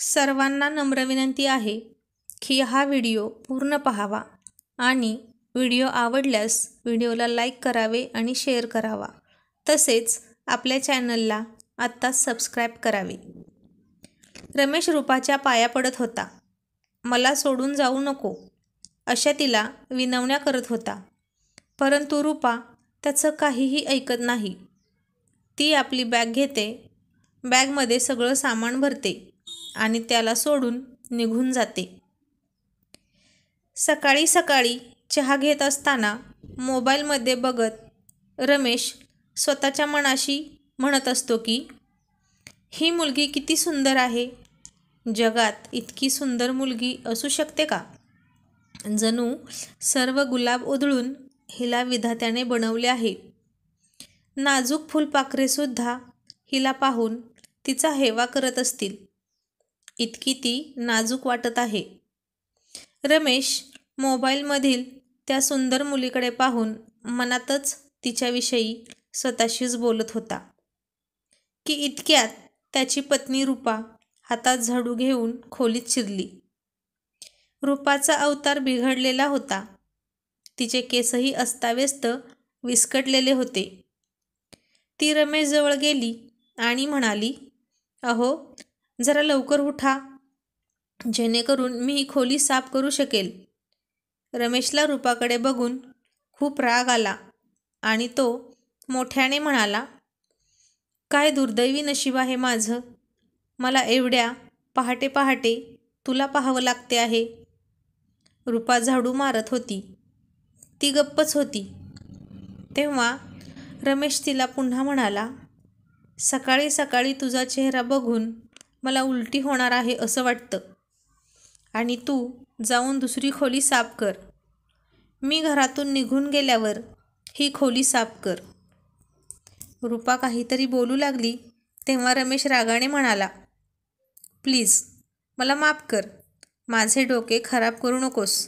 सर्वांना नम्र विनंती आहे की हा व्हिडिओ पूर्ण पहावा आणि व्हिडिओ आवडल्यास व्हिडिओला लाईक करावे आणि शेअर करावा तसेच आपल्या चॅनलला आत्ता सबस्क्राईब करावे रमेश रूपाच्या पाया पडत होता मला सोडून जाऊ नको अशा तिला विनवण्या करत होता परंतु रूपा त्याचं काहीही ऐकत नाही ती आपली बॅग घेते बॅगमध्ये सगळं सामान भरते आणि त्याला सोडून निघून जाते सकाळी सकाळी चहा घेत असताना मोबाईलमध्ये बघत रमेश स्वतःच्या मनाशी म्हणत असतो की ही मुलगी किती सुंदर आहे जगात इतकी सुंदर मुलगी असू शकते का जणू सर्व गुलाब उधळून हिला विधात्याने बनवले आहे नाजूक फुलपाखरेसुद्धा हिला पाहून तिचा हेवा करत असतील इतकी ती नाजूक वाटत आहे रमेश मोबाईलमधील त्या सुंदर मुलीकडे पाहून मनातच तिच्याविषयी स्वतःशीच बोलत होता की इतक्यात त्याची पत्नी रूपा हातात झाडू घेऊन खोलीत शिरली रूपाचा अवतार बिघडलेला होता तिचे केसही अस्ताव्यस्त विस्कटलेले होते ती रमेशजवळ गेली आणि म्हणाली अहो जरा लवकर उठा जेणेकरून मी खोली साफ करू शकेल रमेशला रूपाकडे बघून खूप राग आला आणि तो मोठ्याने म्हणाला काय दुर्दैवी नशीब आहे माझं मला एवढ्या पहाटे पहाटे तुला पाहावं लागते आहे रूपा झाडू मारत होती ती गप्पच होती तेव्हा रमेश तिला पुन्हा म्हणाला सकाळी सकाळी तुझा चेहरा बघून मला उलटी होणार आहे असं वाटतं आणि तू जाऊन दुसरी खोली साफ कर मी घरातून निघून गेल्यावर ही खोली साफ कर रूपा काहीतरी बोलू लागली तेव्हा रमेश रागाने म्हणाला प्लीज मला माफ कर माझे डोके खराब करू नकोस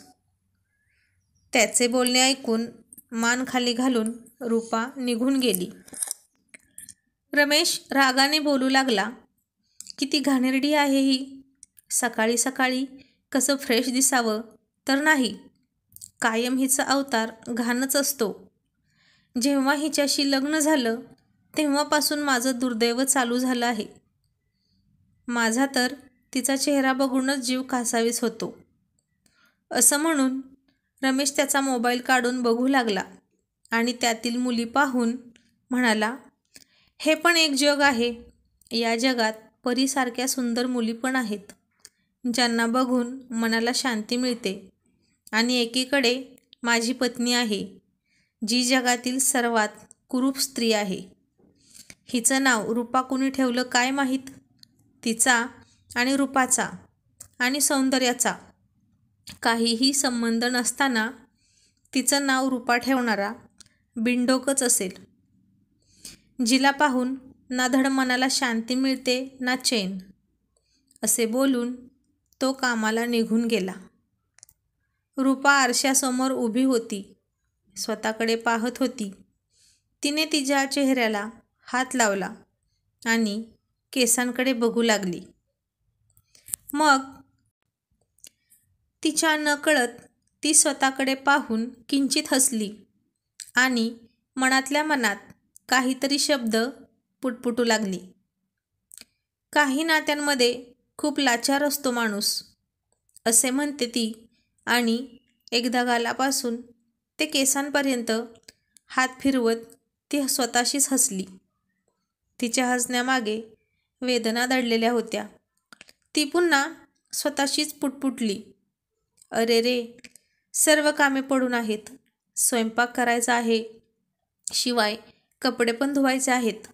त्याचे बोलणे ऐकून मान खाली घालून रूपा निघून गेली रमेश रागाने बोलू लागला किती घाणेरडी आहे ही सकाळी सकाळी कसं फ्रेश दिसावं तर नाही कायम हिचा अवतार घाणच असतो जेव्हा हिच्याशी लग्न झालं तेव्हापासून माझं दुर्दैव चालू झालं आहे माझा तर तिचा चेहरा बघूनच जीव कासावीस होतो असं म्हणून रमेश त्याचा मोबाईल काढून बघू लागला आणि त्यातील मुली पाहून म्हणाला हे पण एक जग आहे या जगात परीसारख्या सुंदर मुली पण आहेत ज्यांना बघून मनाला शांती मिळते आणि एकीकडे माझी पत्नी आहे जी जगातील सर्वात कुरूप स्त्री आहे हिचं नाव रूपा कुणी ठेवलं काय माहीत तिचा आणि रूपाचा आणि सौंदर्याचा काहीही संबंध नसताना तिचं नाव रूपा ठेवणारा बिंडोकच असेल जिला पाहून ना धड मनाला शांती मिळते ना चैन असे बोलून तो कामाला निघून गेला रूपा आरशासमोर उभी होती स्वतःकडे पाहत होती तिने तिच्या चेहऱ्याला हात लावला आणि केसांकडे बघू लागली मग तिच्या नकळत ती स्वतःकडे पाहून किंचित हसली आणि मनातल्या मनात काहीतरी शब्द पुटपुटू लागली काही नात्यांमध्ये खूप लाचार असतो माणूस असे म्हणते ती आणि एकदा गालापासून ते केसांपर्यंत हात फिरवत ती स्वतःशीच हसली तिच्या हसण्यामागे वेदना दडलेल्या होत्या ती पुन्हा स्वतःशीच पुटपुटली अरे रे सर्व कामे पडून आहेत स्वयंपाक करायचा आहे शिवाय कपडे पण धुवायचे आहेत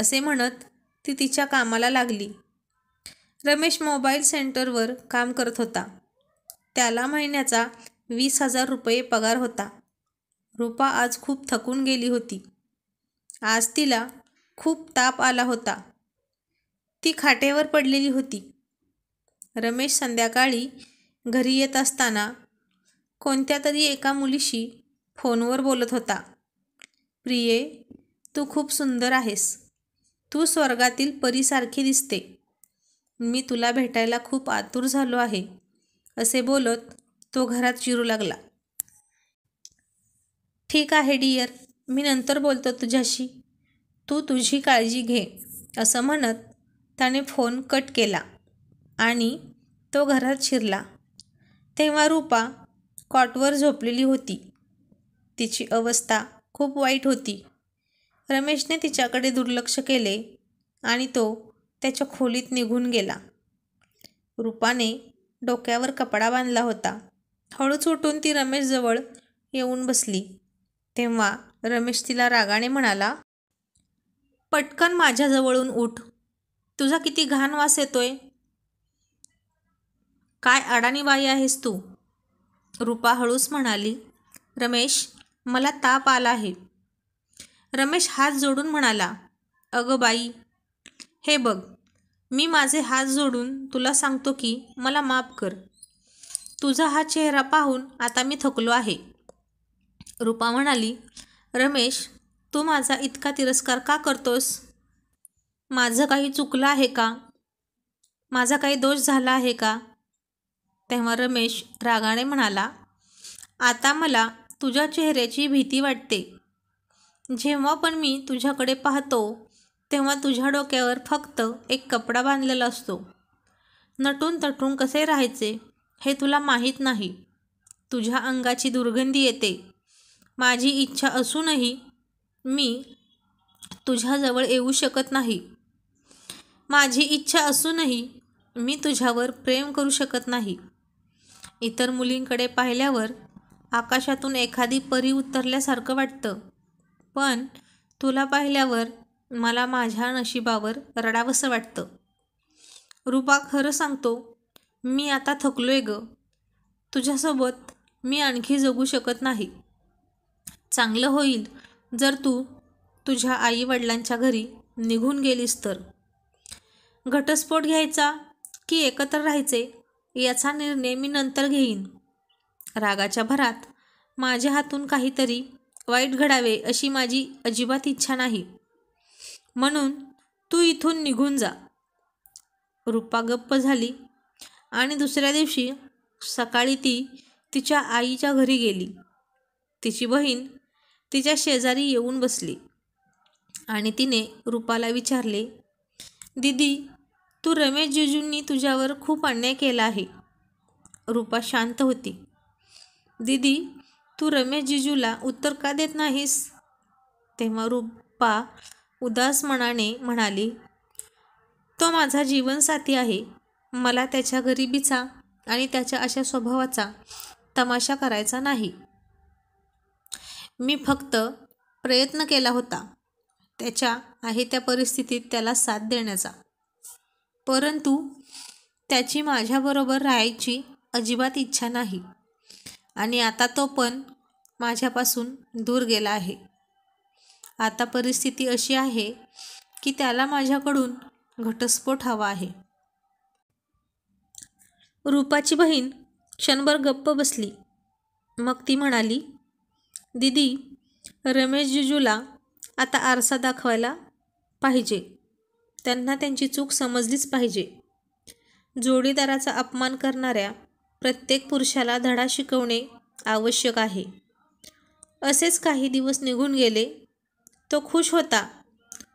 असे म्हणत ती तिच्या कामाला लागली रमेश मोबाईल सेंटरवर काम करत होता त्याला महिन्याचा वीस हजार रुपये पगार होता रूपा आज खूप थकून गेली होती आज तिला खूप ताप आला होता ती खाटेवर पडलेली होती रमेश संध्याकाळी घरी येत असताना कोणत्या तरी एका मुलीशी फोनवर बोलत होता प्रिये तू खूप सुंदर आहेस तू स्वर्गातील परीसारखी दिसते मी तुला भेटायला खूप आतुर झालो आहे असे बोलत तो घरात चिरू लागला ठीक आहे डियर मी नंतर बोलतो तुझ्याशी तू तुझी काळजी घे असं म्हणत त्याने फोन कट केला आणि तो घरात शिरला तेव्हा रूपा कॉटवर झोपलेली होती तिची अवस्था खूप वाईट होती रमेशने तिच्याकडे दुर्लक्ष केले आणि तो त्याच्या खोलीत निघून गेला रूपाने डोक्यावर कपडा बांधला होता हळूच उठून ती रमेशजवळ येऊन बसली तेव्हा रमेश तिला रागाने म्हणाला पटकन माझ्याजवळून उठ तुझा किती घाण वास येतोय काय अडाणीबाई आहेस तू रूपा हळूच म्हणाली रमेश मला ताप आला आहे रमेश हात जोडून म्हणाला अगं बाई हे बघ मी माझे हात जोडून तुला सांगतो की मला माफ कर तुझा हा चेहरा पाहून आता मी थकलो आहे रूपा म्हणाली रमेश तू माझा इतका तिरस्कार का करतोस माझं काही चुकलं आहे का माझा काही दोष झाला आहे का तेव्हा रमेश रागाने म्हणाला आता मला तुझ्या चेहऱ्याची भीती वाटते जेव्हा पण मी तुझ्याकडे पाहतो तेव्हा तुझ्या डोक्यावर फक्त एक कपडा बांधलेला असतो नटून तटून कसे राहायचे हे तुला माहीत नाही तुझ्या अंगाची दुर्गंधी येते माझी इच्छा असूनही मी तुझ्याजवळ येऊ शकत नाही माझी इच्छा असूनही मी तुझ्यावर प्रेम करू शकत नाही इतर मुलींकडे पाहिल्यावर आकाशातून एखादी परी उतरल्यासारखं वाटतं पण तुला पाहिल्यावर मला माझ्या नशिबावर रडावंसं वाटतं रुपा खरं सांगतो मी आता थकलो आहे ग तुझ्यासोबत मी आणखी जगू शकत नाही चांगलं होईल जर तू तुझ्या आईवडिलांच्या घरी निघून गेलीस तर घटस्फोट घ्यायचा की एकत्र राहायचे याचा निर्णय मी नंतर घेईन रागाच्या भरात माझ्या हातून काहीतरी वाईट घडावे अशी माझी अजिबात इच्छा नाही म्हणून तू इथून निघून जा रूपा गप्प झाली आणि दुसऱ्या दिवशी सकाळी ती तिच्या आईच्या घरी गेली तिची बहीण तिच्या शेजारी येऊन बसली आणि तिने रुपाला विचारले दिदी तू रमेश जिजूंनी तुझ्यावर खूप अन्याय केला आहे रूपा शांत होती दिदी तू रमेश जिजूला उत्तर का देत नाहीस तेव्हा रूपा उदास मनाने म्हणाली तो माझा जीवनसाथी आहे मला त्याच्या गरिबीचा आणि त्याच्या अशा स्वभावाचा तमाशा करायचा नाही मी फक्त प्रयत्न केला होता त्याच्या आहे त्या परिस्थितीत त्याला साथ देण्याचा परंतु त्याची माझ्याबरोबर राहायची अजिबात इच्छा नाही आणि आता तो पण माझ्यापासून दूर गेला आहे आता परिस्थिती अशी आहे की त्याला माझ्याकडून घटस्फोट हवा आहे रूपाची बहीण क्षणभर गप्प बसली मग ती म्हणाली दिदी रमेश जुजूला आता आरसा दाखवायला पाहिजे त्यांना त्यांची चूक समजलीच पाहिजे जोडीदाराचा अपमान करणाऱ्या प्रत्येक पुरुषाला धडा शिकवणे आवश्यक आहे असेच काही दिवस निघून गेले तो खुश होता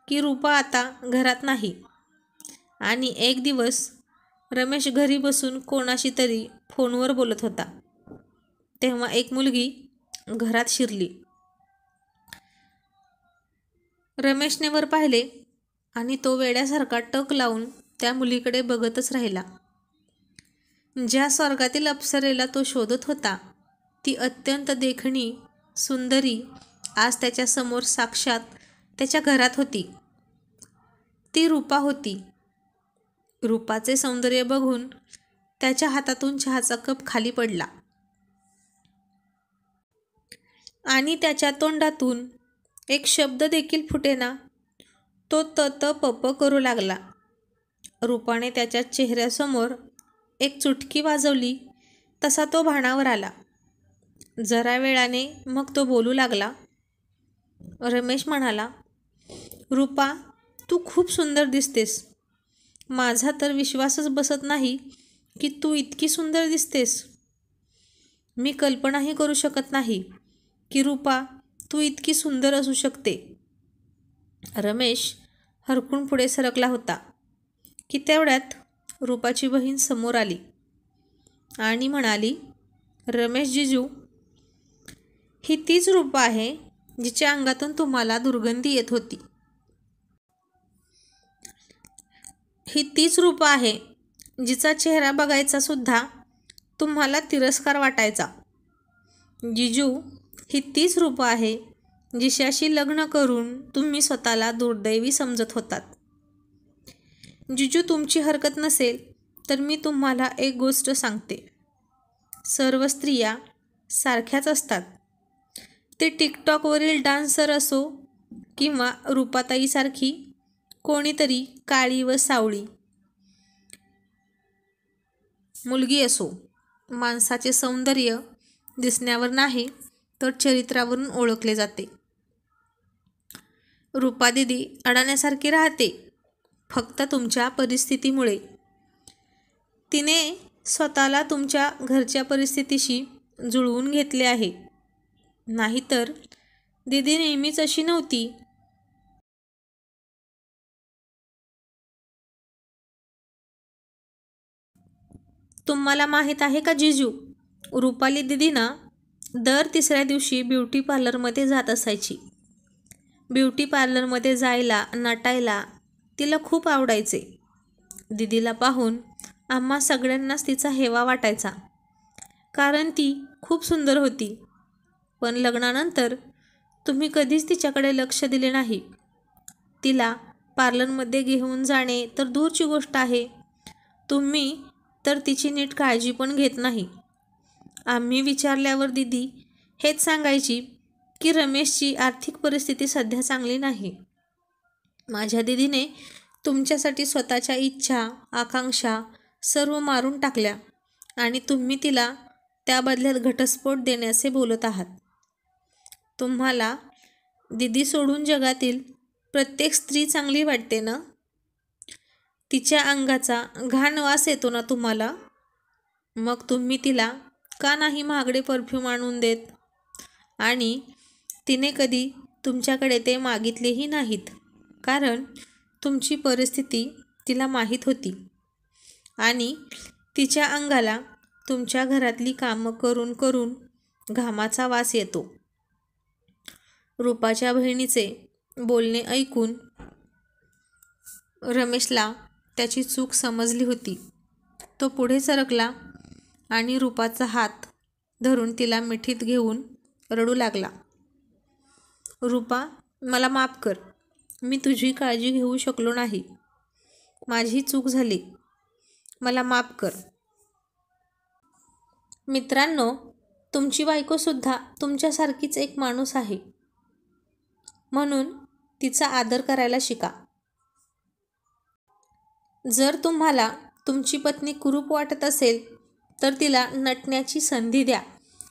की रूपा आता घरात नाही आणि एक दिवस रमेश घरी बसून कोणाशी तरी फोनवर बोलत होता तेव्हा एक मुलगी घरात शिरली रमेशने वर पाहिले आणि तो वेड्यासारखा टक लावून त्या मुलीकडे बघतच राहिला ज्या स्वर्गातील अप्सरेला तो शोधत होता ती अत्यंत देखणी सुंदरी आज त्याच्यासमोर साक्षात त्याच्या घरात होती ती रूपा होती रूपाचे सौंदर्य बघून त्याच्या हातातून चहाचा कप खाली पडला आणि त्याच्या तोंडातून एक शब्द देखील फुटेना तो तत पप करू लागला रूपाने त्याच्या चेहऱ्यासमोर एक चुटकी वाजवली तसा तो भाणावर आला जरा वेळाने मग तो बोलू लागला रमेश म्हणाला रूपा तू खूप सुंदर दिसतेस माझा तर विश्वासच बसत नाही की तू इतकी सुंदर दिसतेस मी कल्पनाही करू शकत नाही की रूपा तू इतकी सुंदर असू शकते रमेश हरकून पुढे सरकला होता की तेवढ्यात रूपाची बहीण समोर आली आणि म्हणाली रमेश जिजू ही तीच रूप आहे जिच्या अंगातून तुम्हाला दुर्गंधी येत होती ही तीच रूप आहे जिचा चेहरा बघायचा सुद्धा तुम्हाला तिरस्कार वाटायचा जिजू ही तीच रूप आहे जिशाशी लग्न करून तुम्ही स्वतःला दुर्दैवी समजत होतात जिजू तुमची हरकत नसेल तर मी तुम्हाला एक गोष्ट सांगते सर्व स्त्रिया सारख्याच असतात ते टिकटॉकवरील डान्सर असो किंवा रूपाताईसारखी कोणीतरी काळी व सावळी मुलगी असो माणसाचे सौंदर्य दिसण्यावर नाही तर चरित्रावरून ओळखले जाते दिदी अडाण्यासारखी राहते फक्त तुमच्या परिस्थितीमुळे तिने स्वतःला तुमच्या घरच्या परिस्थितीशी जुळवून घेतले आहे नाहीतर दीदी नेहमीच अशी नव्हती तुम्हाला माहीत आहे का जिजू रुपाली ना दर तिसऱ्या दिवशी ब्युटी पार्लरमध्ये जात असायची ब्युटी पार्लरमध्ये जायला नटायला तिला खूप आवडायचे दिदीला पाहून आम्हा सगळ्यांनाच तिचा हेवा वाटायचा कारण ती खूप सुंदर होती पण लग्नानंतर तुम्ही कधीच तिच्याकडे लक्ष दिले नाही तिला पार्लरमध्ये घेऊन जाणे तर दूरची गोष्ट आहे तुम्ही तर तिची नीट काळजी पण घेत नाही आम्ही विचारल्यावर दिदी हेच सांगायची की रमेशची आर्थिक परिस्थिती सध्या चांगली नाही माझ्या दिदीने तुमच्यासाठी स्वतःच्या इच्छा आकांक्षा सर्व मारून टाकल्या आणि तुम्ही तिला त्या बदल्यात घटस्फोट देण्याचे बोलत आहात तुम्हाला दिदी सोडून जगातील प्रत्येक स्त्री चांगली वाटते ना तिच्या अंगाचा घाण वास येतो ना तुम्हाला मग तुम्ही तिला का नाही महागडे परफ्यूम आणून देत आणि तिने कधी तुमच्याकडे ते मागितलेही नाहीत कारण तुमची परिस्थिती तिला माहीत होती आणि तिच्या अंगाला तुमच्या घरातली कामं करून करून घामाचा वास येतो रूपाच्या बहिणीचे बोलणे ऐकून रमेशला त्याची चूक समजली होती तो पुढे सरकला आणि रूपाचा हात धरून तिला मिठीत घेऊन रडू लागला रूपा मला माफ कर मी तुझी काळजी घेऊ शकलो नाही माझी चूक झाली मला माफ कर मित्रांनो तुमची बायकोसुद्धा तुमच्यासारखीच एक माणूस आहे म्हणून तिचा आदर करायला शिका जर तुम्हाला तुमची पत्नी कुरूप वाटत असेल तर तिला नटण्याची संधी द्या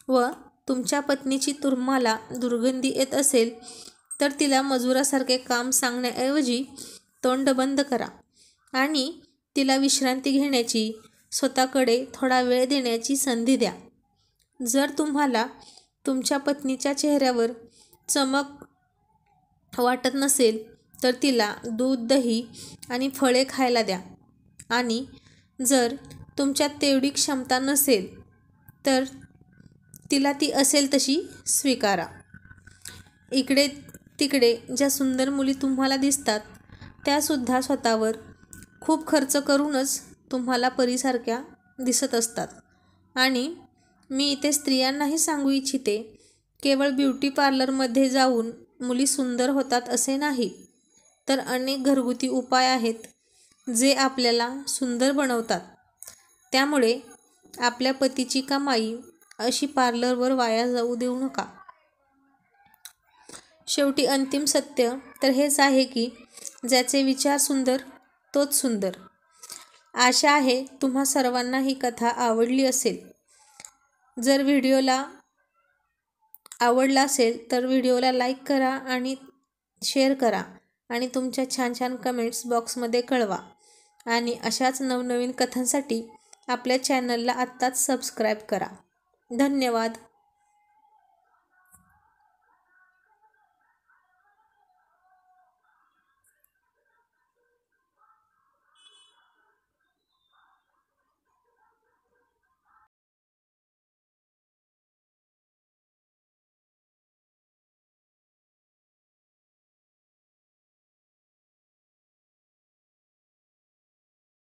व तुमच्या पत्नीची तुम्हाला दुर्गंधी येत असेल तर तिला मजुरासारखे काम सांगण्याऐवजी तोंड बंद करा आणि तिला विश्रांती घेण्याची स्वतःकडे थोडा वेळ देण्याची संधी द्या जर तुम्हाला तुमच्या पत्नीच्या चेहऱ्यावर चमक वाटत नसेल तर तिला दूध दही आणि फळे खायला द्या आणि जर तुमच्यात तेवढी क्षमता नसेल तर तिला ती असेल तशी स्वीकारा इकडे तिकडे ज्या सुंदर मुली तुम्हाला दिसतात त्यासुद्धा स्वतःवर खूप खर्च करूनच तुम्हाला परीसारख्या दिसत असतात आणि मी इथे स्त्रियांनाही सांगू इच्छिते केवळ ब्युटी पार्लरमध्ये जाऊन मुली सुंदर होतात असे नाही तर अनेक घरगुती उपाय आहेत जे आपल्याला सुंदर बनवतात त्यामुळे आपल्या पतीची कमाई अशी पार्लरवर वाया जाऊ देऊ नका शेवटी अंतिम सत्य तर हेच आहे की ज्याचे विचार सुंदर तोच सुंदर आशा आहे तुम्हा सर्वांना ही कथा आवडली असेल जर व्हिडिओला आवडला असेल तर व्हिडिओला लाईक करा आणि शेअर करा आणि तुमच्या छान छान कमेंट्स बॉक्समध्ये कळवा आणि अशाच नवनवीन कथांसाठी आपल्या चॅनलला आत्ताच सबस्क्राईब करा धन्यवाद